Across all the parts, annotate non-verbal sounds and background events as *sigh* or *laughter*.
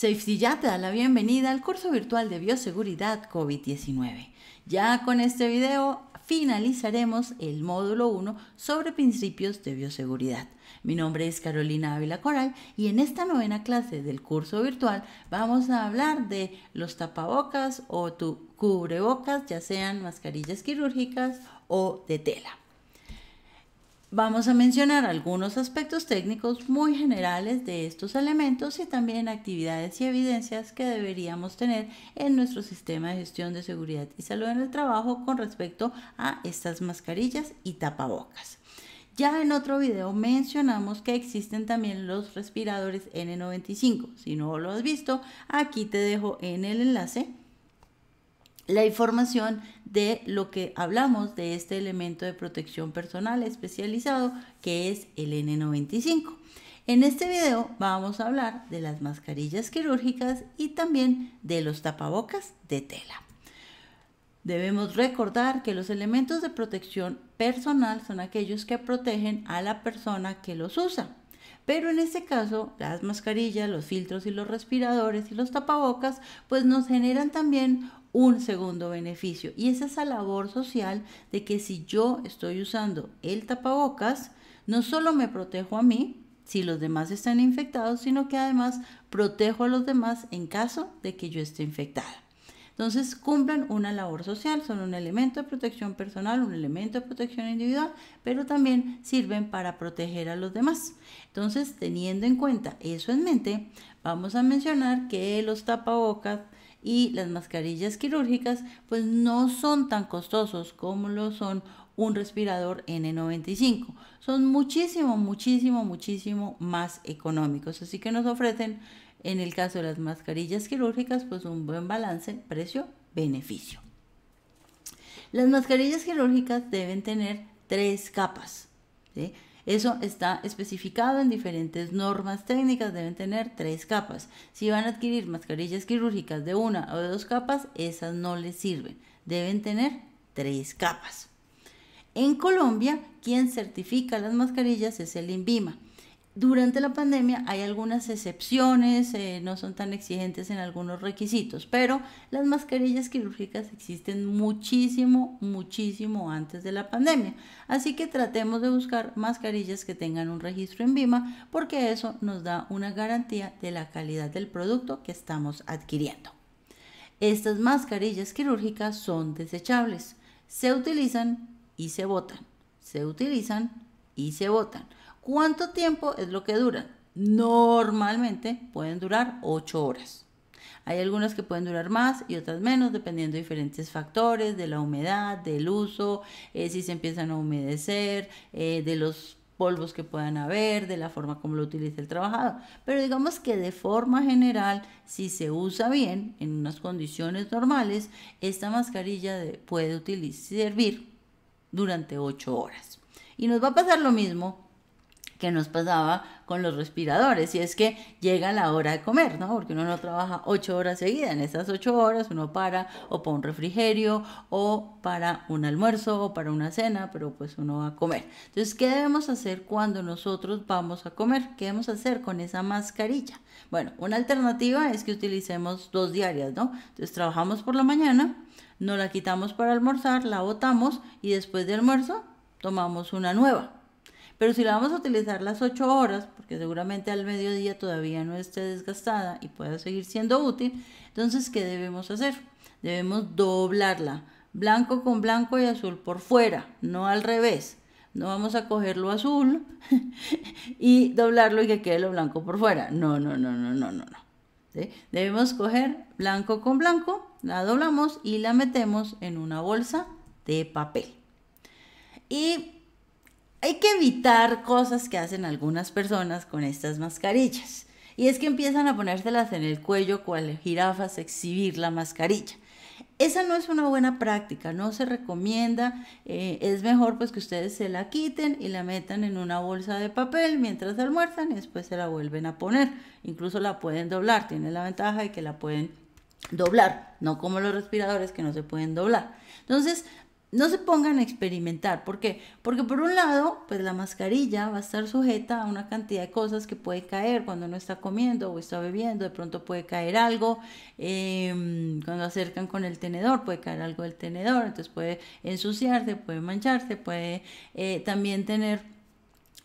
Safety ya te da la bienvenida al curso virtual de bioseguridad COVID-19. Ya con este video finalizaremos el módulo 1 sobre principios de bioseguridad. Mi nombre es Carolina Ávila Coral y en esta novena clase del curso virtual vamos a hablar de los tapabocas o tu cubrebocas, ya sean mascarillas quirúrgicas o de tela. Vamos a mencionar algunos aspectos técnicos muy generales de estos elementos y también actividades y evidencias que deberíamos tener en nuestro sistema de gestión de seguridad y salud en el trabajo con respecto a estas mascarillas y tapabocas. Ya en otro video mencionamos que existen también los respiradores N95. Si no lo has visto, aquí te dejo en el enlace la información de lo que hablamos de este elemento de protección personal especializado que es el N95. En este video vamos a hablar de las mascarillas quirúrgicas y también de los tapabocas de tela. Debemos recordar que los elementos de protección personal son aquellos que protegen a la persona que los usa. Pero en este caso, las mascarillas, los filtros y los respiradores y los tapabocas, pues nos generan también un segundo beneficio. Y es esa labor social de que si yo estoy usando el tapabocas, no solo me protejo a mí, si los demás están infectados, sino que además protejo a los demás en caso de que yo esté infectada. Entonces cumplen una labor social, son un elemento de protección personal, un elemento de protección individual, pero también sirven para proteger a los demás. Entonces, teniendo en cuenta eso en mente, vamos a mencionar que los tapabocas y las mascarillas quirúrgicas pues no son tan costosos como lo son un respirador N95. Son muchísimo, muchísimo, muchísimo más económicos. Así que nos ofrecen, en el caso de las mascarillas quirúrgicas, pues un buen balance precio-beneficio. Las mascarillas quirúrgicas deben tener tres capas. ¿sí? Eso está especificado en diferentes normas técnicas, deben tener tres capas. Si van a adquirir mascarillas quirúrgicas de una o de dos capas, esas no les sirven. Deben tener tres capas. En Colombia, quien certifica las mascarillas es el INVIMA durante la pandemia hay algunas excepciones, eh, no son tan exigentes en algunos requisitos, pero las mascarillas quirúrgicas existen muchísimo, muchísimo antes de la pandemia. Así que tratemos de buscar mascarillas que tengan un registro en VIMA porque eso nos da una garantía de la calidad del producto que estamos adquiriendo. Estas mascarillas quirúrgicas son desechables, se utilizan y se botan, se utilizan y se botan. ¿Cuánto tiempo es lo que dura? Normalmente pueden durar 8 horas. Hay algunas que pueden durar más y otras menos, dependiendo de diferentes factores, de la humedad, del uso, eh, si se empiezan a humedecer, eh, de los polvos que puedan haber, de la forma como lo utiliza el trabajador. Pero digamos que de forma general, si se usa bien, en unas condiciones normales, esta mascarilla puede servir durante 8 horas. Y nos va a pasar lo mismo que nos pasaba con los respiradores, y es que llega la hora de comer, ¿no? Porque uno no trabaja ocho horas seguidas, en esas ocho horas uno para o para un refrigerio o para un almuerzo o para una cena, pero pues uno va a comer. Entonces, ¿qué debemos hacer cuando nosotros vamos a comer? ¿Qué debemos hacer con esa mascarilla? Bueno, una alternativa es que utilicemos dos diarias, ¿no? Entonces, trabajamos por la mañana, no la quitamos para almorzar, la botamos y después de almuerzo tomamos una nueva. Pero si la vamos a utilizar las 8 horas, porque seguramente al mediodía todavía no esté desgastada y pueda seguir siendo útil, entonces ¿qué debemos hacer? Debemos doblarla, blanco con blanco y azul por fuera, no al revés. No vamos a lo azul *laughs* y doblarlo y que quede lo blanco por fuera. No, no, no, no, no, no, no. Debemos coger blanco con blanco, la doblamos y la metemos en una bolsa de papel. Y hay que evitar cosas que hacen algunas personas con estas mascarillas. Y es que empiezan a ponérselas en el cuello cual jirafas, exhibir la mascarilla. Esa no es una buena práctica, no se recomienda. Eh, es mejor pues que ustedes se la quiten y la metan en una bolsa de papel mientras almuerzan y después se la vuelven a poner. Incluso la pueden doblar, tiene la ventaja de que la pueden doblar, no como los respiradores que no se pueden doblar. Entonces, no se pongan a experimentar. ¿Por qué? Porque por un lado, pues la mascarilla va a estar sujeta a una cantidad de cosas que puede caer cuando uno está comiendo o está bebiendo, de pronto puede caer algo, em, cuando acercan con el tenedor puede caer algo del tenedor, entonces puede ensuciarse, puede mancharse, puede eh, también tener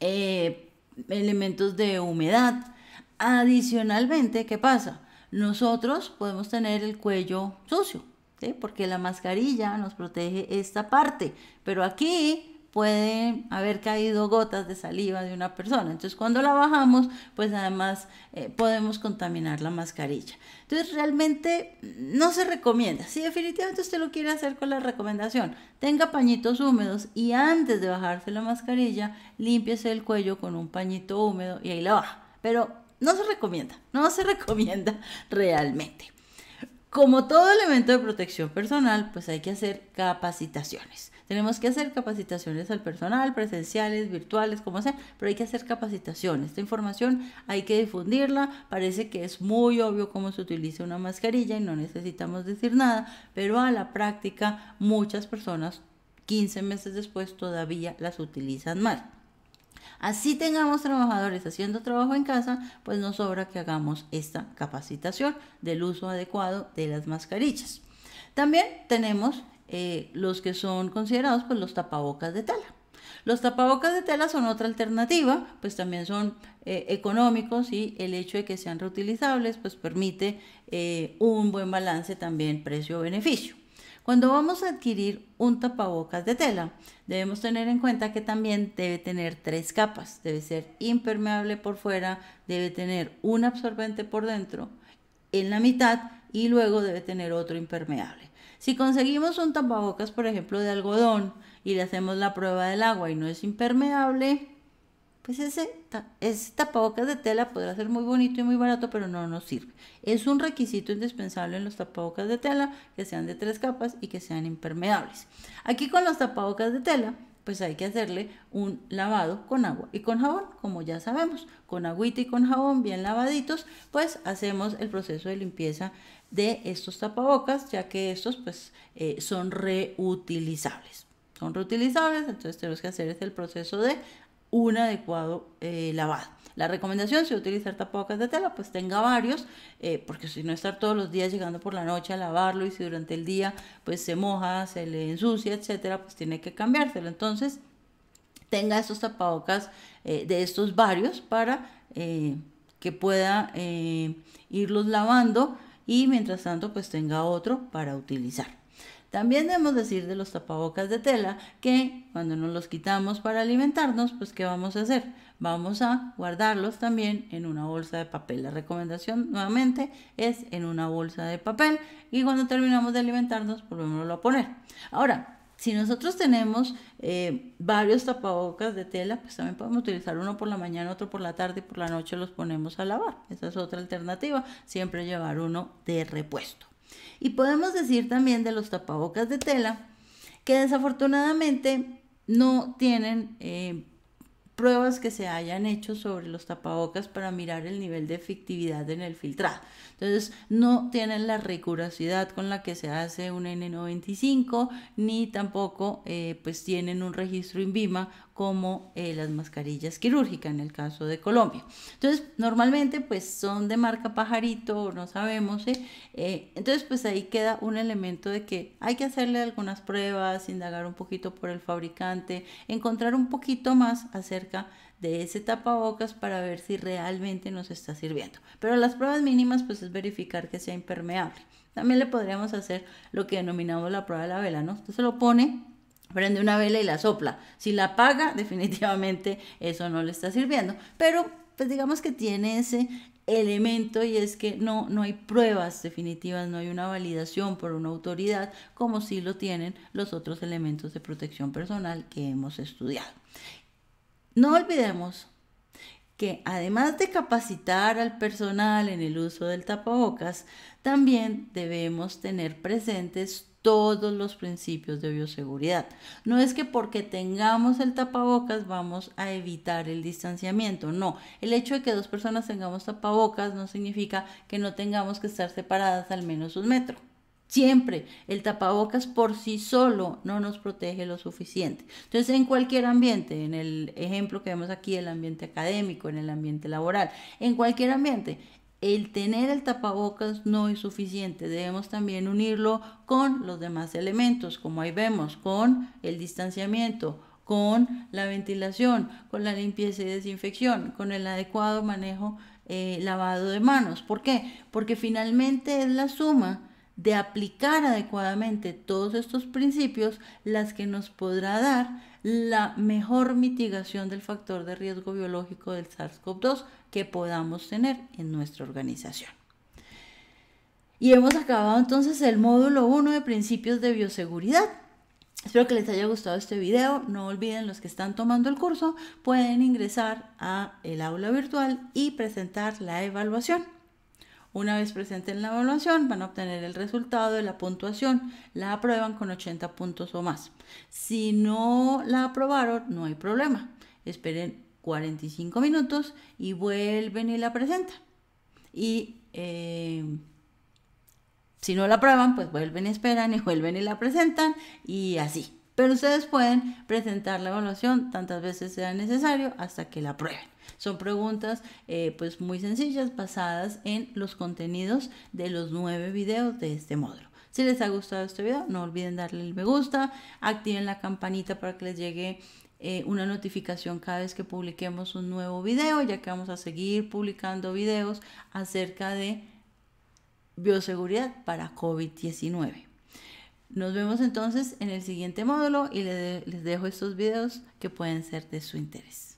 eh, elementos de humedad. Adicionalmente, ¿qué pasa? Nosotros podemos tener el cuello sucio porque la mascarilla nos protege esta parte, pero aquí pueden haber caído gotas de saliva de una persona. Entonces, cuando la bajamos, pues además eh, podemos contaminar la mascarilla. Entonces, realmente no se recomienda. Si definitivamente usted lo quiere hacer con la recomendación, tenga pañitos húmedos y antes de bajarse la mascarilla, límpiese el cuello con un pañito húmedo y ahí la baja. Pero no se recomienda, no se *laughs* recomienda realmente. Como todo elemento de protección personal, pues hay que hacer capacitaciones. Tenemos que hacer capacitaciones al personal, presenciales, virtuales, como sea, pero hay que hacer capacitaciones. Esta información hay que difundirla. Parece que es muy obvio cómo se utiliza una mascarilla y no necesitamos decir nada, pero a la práctica muchas personas 15 meses después todavía las utilizan mal. Así tengamos trabajadores haciendo trabajo en casa, pues nos sobra que hagamos esta capacitación del uso adecuado de las mascarillas. También tenemos eh, los que son considerados pues, los tapabocas de tela. Los tapabocas de tela son otra alternativa, pues también son eh, económicos y el hecho de que sean reutilizables pues permite eh, un buen balance también precio-beneficio. Cuando vamos a adquirir un tapabocas de tela, debemos tener en cuenta que también debe tener tres capas. Debe ser impermeable por fuera, debe tener un absorbente por dentro, en la mitad, y luego debe tener otro impermeable. Si conseguimos un tapabocas, por ejemplo, de algodón y le hacemos la prueba del agua y no es impermeable, pues ese, tapabocas de tela podrá ser muy bonito y muy barato, pero no nos sirve. Es un requisito indispensable en los tapabocas de tela que sean de tres capas y que sean impermeables. Aquí con los tapabocas de tela pues hay que hacerle un lavado con agua y con jabón, como ya sabemos, con agüita y con jabón bien lavaditos, pues hacemos el proceso de limpieza de estos tapabocas, ya que estos pues eh, son reutilizables. Son reutilizables, entonces tenemos que hacer el proceso de un adecuado eh, lavado. La recomendación, si utilizar tapabocas de tela, pues tenga varios, eh, porque si no estar todos los días llegando por la noche a lavarlo y si durante el día pues se moja, se le ensucia, etcétera, pues tiene que cambiárselo. Entonces, tenga estos tapabocas eh, de estos varios para que pueda irlos lavando y mientras tanto pues tenga otro para utilizar. También debemos decir de los tapabocas de tela que cuando nos los quitamos para alimentarnos, pues ¿qué vamos a hacer? Vamos a guardarlos también en una bolsa de papel. La recomendación nuevamente es en una bolsa de papel y cuando terminamos de alimentarnos, volvémoslo a poner. Ahora, si nosotros tenemos eh, varios tapabocas de tela, pues también podemos utilizar uno por la mañana, otro por la tarde y por la noche los ponemos a lavar. Esa es otra alternativa, siempre llevar uno de repuesto. Y podemos decir también de los tapabocas de tela que desafortunadamente no tienen eh, pruebas que se hayan hecho sobre los tapabocas para mirar el nivel de efectividad en el filtrado. Entonces, no tienen la rigurosidad con la que se hace un N95, ni tampoco eh, pues tienen un registro INVIMA como eh, las mascarillas quirúrgicas en el caso de Colombia. Entonces, normalmente pues son de marca pajarito, no sabemos. Eh, entonces, pues ahí queda un elemento de que hay que hacerle algunas pruebas, indagar un poquito por el fabricante, encontrar un poquito más acerca de ese tapabocas para ver si realmente nos está sirviendo. Pero las pruebas mínimas pues es verificar que sea impermeable. También le podríamos hacer lo que denominamos la prueba de la vela, ¿no? Usted se lo pone prende una vela y la sopla. Si la apaga, *laughs* definitivamente eso no le está sirviendo. Pero pues digamos que tiene ese elemento y es que no, no hay pruebas definitivas, no hay una validación por una autoridad como si lo tienen los otros elementos de protección personal que hemos estudiado. No olvidemos que además de capacitar al personal en el uso del tapabocas, también debemos tener presentes todos los principios de bioseguridad. No es que porque tengamos el tapabocas vamos a evitar el distanciamiento, no. El hecho de que dos personas tengamos tapabocas no significa que no tengamos que estar separadas al menos un metro. Siempre el tapabocas por sí solo no nos protege lo suficiente. Entonces, en cualquier ambiente, en el ejemplo que vemos aquí, el ambiente académico, en el ambiente laboral, en cualquier ambiente, el tener el tapabocas no es suficiente, debemos también unirlo con los demás elementos, como ahí vemos, con el distanciamiento, con la ventilación, con la limpieza y desinfección, con el adecuado manejo eh, lavado de manos. ¿Por qué? Porque finalmente es la suma de aplicar adecuadamente todos estos principios las que nos podrá dar la mejor mitigación del factor de riesgo biológico del SARS-CoV-2, que podamos tener en nuestra organización. Y hemos acabado entonces el módulo 1 de principios de bioseguridad. Espero que les haya gustado este video. No olviden los que están tomando el curso pueden ingresar a el aula virtual y presentar la evaluación. Una vez presenten la evaluación, van a obtener el resultado de la puntuación. La aprueban con 80 puntos o más. Si no la aprobaron, no hay problema. Esperen 45 minutos y vuelven y la presentan. Y eh, si no la prueban, pues vuelven y esperan y vuelven y la presentan y así. Pero ustedes pueden presentar la evaluación tantas veces sea necesario hasta que la prueben. Son preguntas eh, pues muy sencillas basadas en los contenidos de los nueve videos de este módulo. Si les ha gustado este video, no olviden darle el me gusta, activen la campanita para que les llegue eh, una notificación cada vez que publiquemos un nuevo video, ya que vamos a seguir publicando videos acerca de bioseguridad para COVID-19. Nos vemos entonces en el siguiente módulo y les dejo estos videos que pueden ser de su interés.